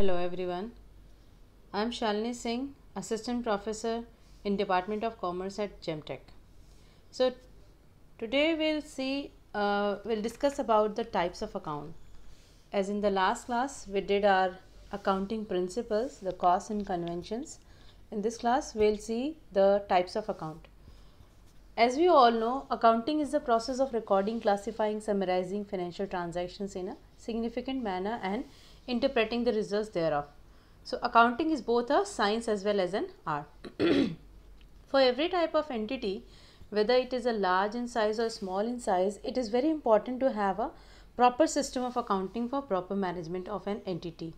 Hello everyone. I am Shalini Singh, Assistant Professor in Department of Commerce at Gemtech. So today we'll see uh, we'll discuss about the types of account. As in the last class we did our accounting principles, the costs and conventions. In this class we'll see the types of account. As we all know, accounting is the process of recording, classifying, summarizing financial transactions in a significant manner and interpreting the results thereof. So accounting is both a science as well as an art. For every type of entity, whether it is a large in size or small in size, it is very important to have a proper system of accounting for proper management of an entity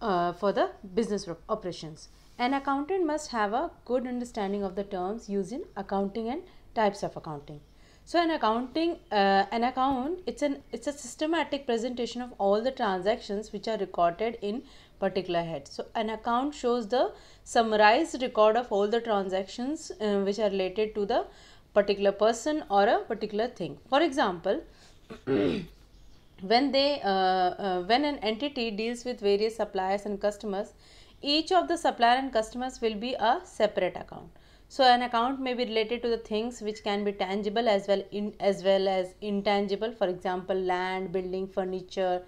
uh, for the business operations. An accountant must have a good understanding of the terms used in accounting and types of accounting. So an accounting, uh, an account, it's an it's a systematic presentation of all the transactions which are recorded in particular head. So an account shows the summarized record of all the transactions uh, which are related to the particular person or a particular thing. For example, when they uh, uh, when an entity deals with various suppliers and customers, each of the supplier and customers will be a separate account so an account may be related to the things which can be tangible as well in as well as intangible. For example, land, building, furniture,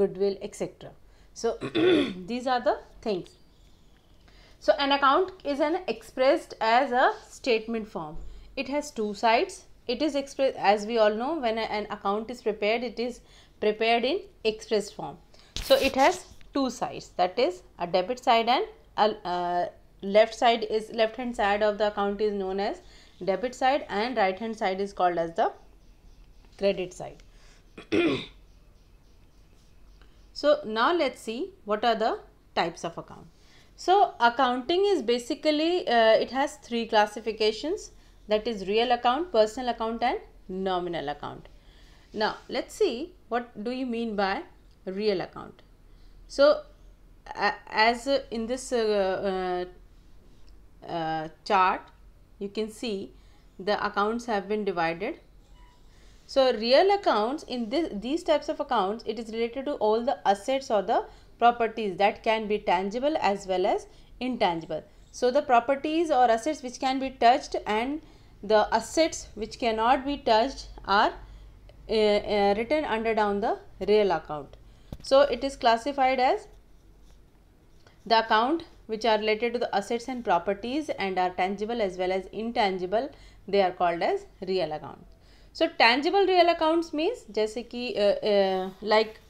goodwill, etc. So these are the things. So an account is an expressed as a statement form. It has two sides. It is expressed as we all know when an account is prepared, it is prepared in express form. So it has two sides that is a debit side and a uh, left side is left hand side of the account is known as debit side and right hand side is called as the credit side so now let's see what are the types of account so accounting is basically uh, it has three classifications that is real account personal account and nominal account now let's see what do you mean by real account so as in this uh, uh, uh, chart you can see the accounts have been divided so real accounts in this these types of accounts it is related to all the assets or the properties that can be tangible as well as intangible so the properties or assets which can be touched and the assets which cannot be touched are uh, uh, written under down the real account so it is classified as the account which are related to the assets and properties and are tangible as well as intangible they are called as real accounts. So tangible real accounts means uh, uh, like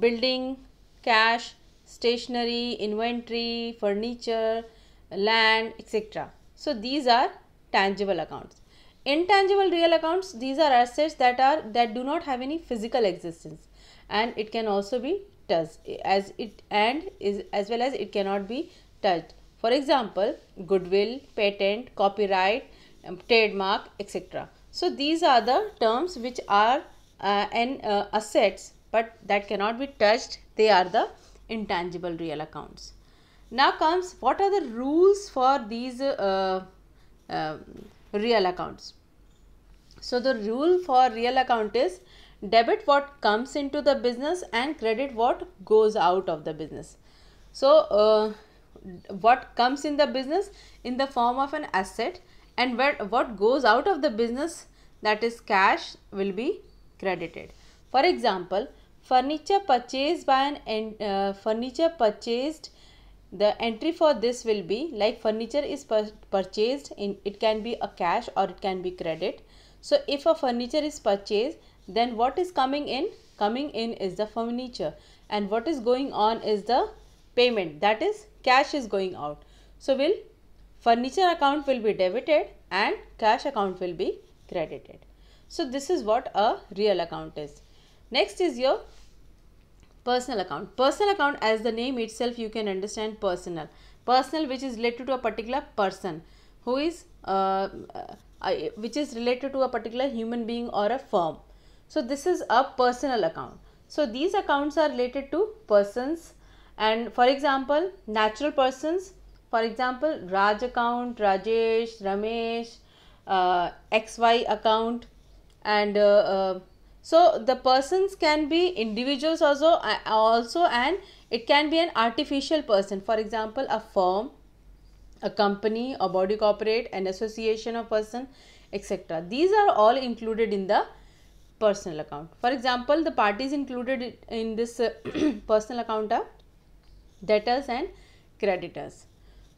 building, cash, stationery, inventory, furniture, land etc. So these are tangible accounts. Intangible real accounts these are assets that are that do not have any physical existence and it can also be touched as it and is as well as it cannot be touched. For example, goodwill, patent, copyright, um, trademark, etc. So these are the terms which are uh, an uh, assets but that cannot be touched. They are the intangible real accounts. Now comes what are the rules for these uh, um, real accounts. So the rule for real account is debit what comes into the business and credit what goes out of the business. So uh, what comes in the business in the form of an asset and what, what goes out of the business that is cash will be credited. For example, furniture purchased by an uh, furniture purchased the entry for this will be like furniture is pur purchased in it can be a cash or it can be credit. So if a furniture is purchased then what is coming in? Coming in is the furniture and what is going on is the payment that is cash is going out. So, will furniture account will be debited and cash account will be credited. So, this is what a real account is. Next is your personal account. Personal account as the name itself you can understand personal. Personal which is related to a particular person who is uh, uh, which is related to a particular human being or a firm. So, this is a personal account. So, these accounts are related to persons, and for example, natural persons, for example, Raj account, Rajesh, Ramesh, uh, XY account and uh, uh, so the persons can be individuals also, also and it can be an artificial person. For example, a firm, a company, a body corporate, an association of person, etc. These are all included in the personal account. For example, the parties included in this uh, personal account are debtors and creditors.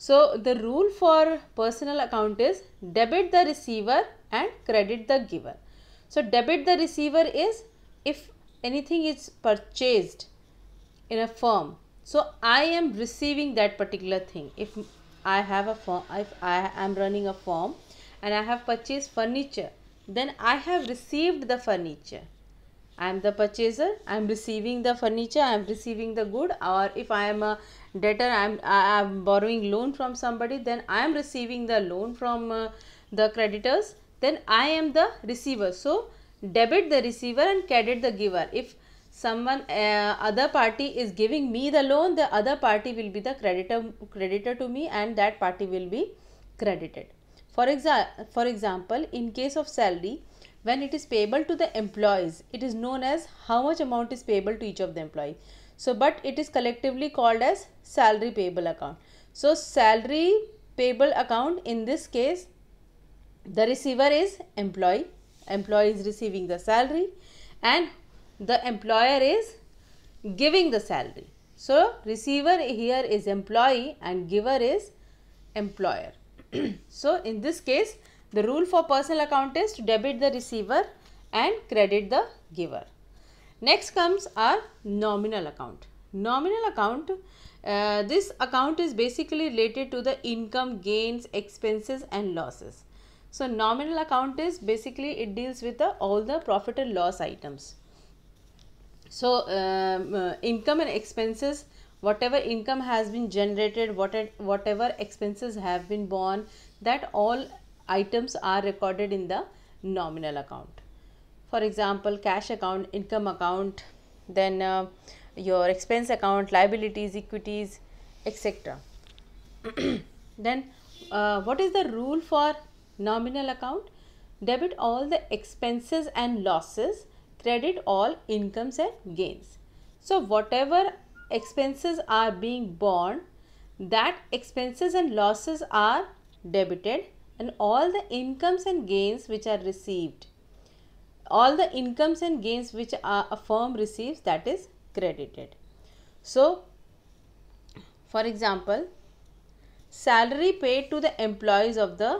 So, the rule for personal account is debit the receiver and credit the giver. So, debit the receiver is if anything is purchased in a firm. So, I am receiving that particular thing. If I have a firm, if I am running a firm and I have purchased furniture, then I have received the furniture. I am the purchaser, I am receiving the furniture, I am receiving the good or if I am a debtor, I am, I am borrowing loan from somebody, then I am receiving the loan from uh, the creditors, then I am the receiver. So, debit the receiver and credit the giver. If someone uh, other party is giving me the loan, the other party will be the creditor, creditor to me and that party will be credited. For, exa for example, in case of salary, when it is payable to the employees it is known as how much amount is payable to each of the employee so but it is collectively called as salary payable account so salary payable account in this case the receiver is employee employee is receiving the salary and the employer is giving the salary so receiver here is employee and giver is employer so in this case the rule for personal account is to debit the receiver and credit the giver. Next comes our nominal account. Nominal account, uh, this account is basically related to the income, gains, expenses and losses. So nominal account is basically it deals with the, all the profit and loss items. So um, uh, income and expenses, whatever income has been generated, what, whatever expenses have been borne, that all items are recorded in the nominal account. For example, cash account, income account, then uh, your expense account, liabilities, equities, etc. then uh, what is the rule for nominal account? Debit all the expenses and losses, credit all incomes and gains. So whatever expenses are being borne, that expenses and losses are debited and all the incomes and gains which are received all the incomes and gains which a firm receives that is credited so for example salary paid to the employees of the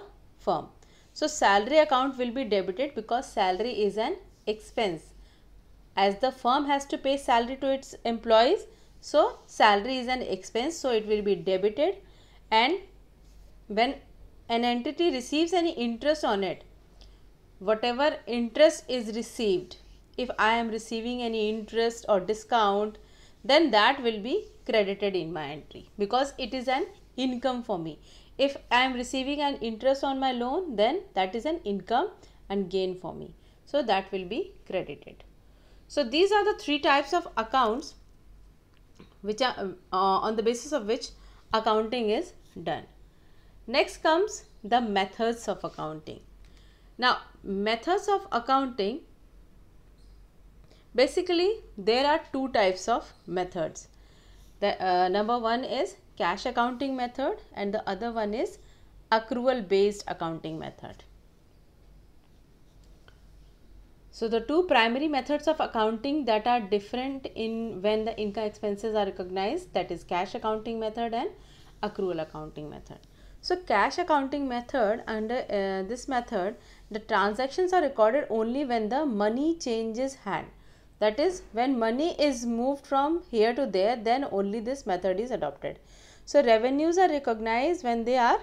firm so salary account will be debited because salary is an expense as the firm has to pay salary to its employees so salary is an expense so it will be debited and when an entity receives any interest on it, whatever interest is received, if I am receiving any interest or discount, then that will be credited in my entry because it is an income for me. If I am receiving an interest on my loan, then that is an income and gain for me. So that will be credited. So these are the three types of accounts which are uh, on the basis of which accounting is done. Next comes the methods of accounting. Now methods of accounting basically there are two types of methods. The uh, number one is cash accounting method and the other one is accrual based accounting method. So the two primary methods of accounting that are different in when the income expenses are recognized that is cash accounting method and accrual accounting method. So cash accounting method under uh, this method the transactions are recorded only when the money changes hand. That is when money is moved from here to there then only this method is adopted. So revenues are recognized when they are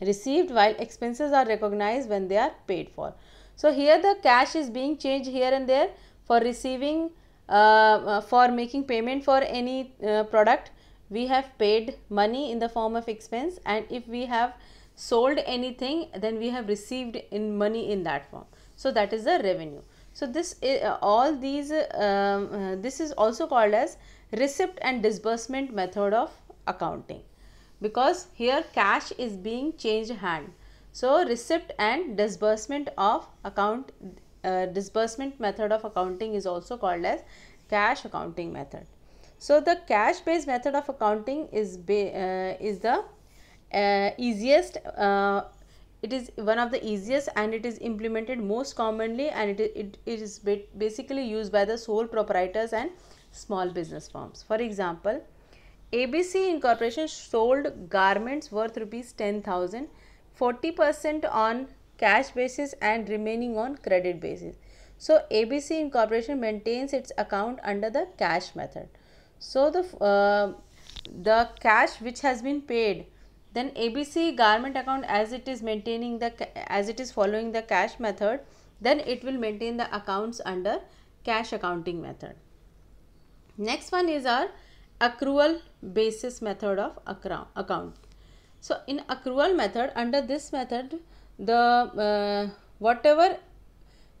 received while expenses are recognized when they are paid for. So here the cash is being changed here and there for receiving uh, uh for making payment for any uh, product we have paid money in the form of expense and if we have sold anything then we have received in money in that form so that is the revenue so this uh, all these um, uh, this is also called as receipt and disbursement method of accounting because here cash is being changed hand so receipt and disbursement of account uh, disbursement method of accounting is also called as cash accounting method so, the cash based method of accounting is, uh, is the uh, easiest uh, it is one of the easiest and it is implemented most commonly and it, it, it is basically used by the sole proprietors and small business firms. For example, ABC Incorporation sold garments worth rupees 10,000, 40% on cash basis and remaining on credit basis. So, ABC Incorporation maintains its account under the cash method. So, the, uh, the cash which has been paid then ABC garment account as it is maintaining the as it is following the cash method then it will maintain the accounts under cash accounting method. Next one is our accrual basis method of account. So in accrual method under this method the uh, whatever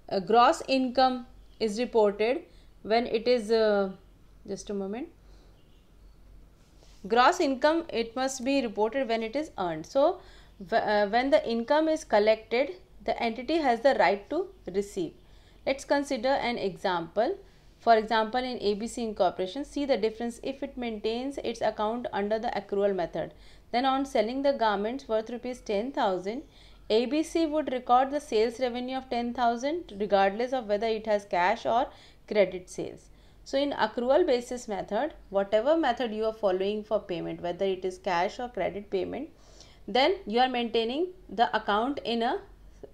uh, gross income is reported when it is uh, just a moment gross income it must be reported when it is earned so uh, when the income is collected the entity has the right to receive let's consider an example for example in abc incorporation see the difference if it maintains its account under the accrual method then on selling the garments worth rupees 10000 abc would record the sales revenue of 10000 regardless of whether it has cash or credit sales so in accrual basis method, whatever method you are following for payment, whether it is cash or credit payment, then you are maintaining the account in a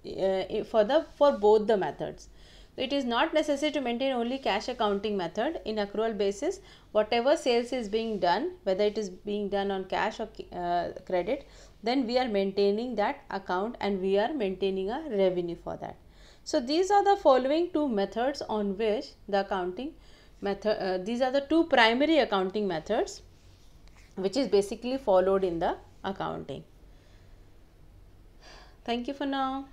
uh, for the for both the methods. So it is not necessary to maintain only cash accounting method in accrual basis. Whatever sales is being done, whether it is being done on cash or uh, credit, then we are maintaining that account and we are maintaining a revenue for that. So these are the following two methods on which the accounting method uh, these are the two primary accounting methods which is basically followed in the accounting thank you for now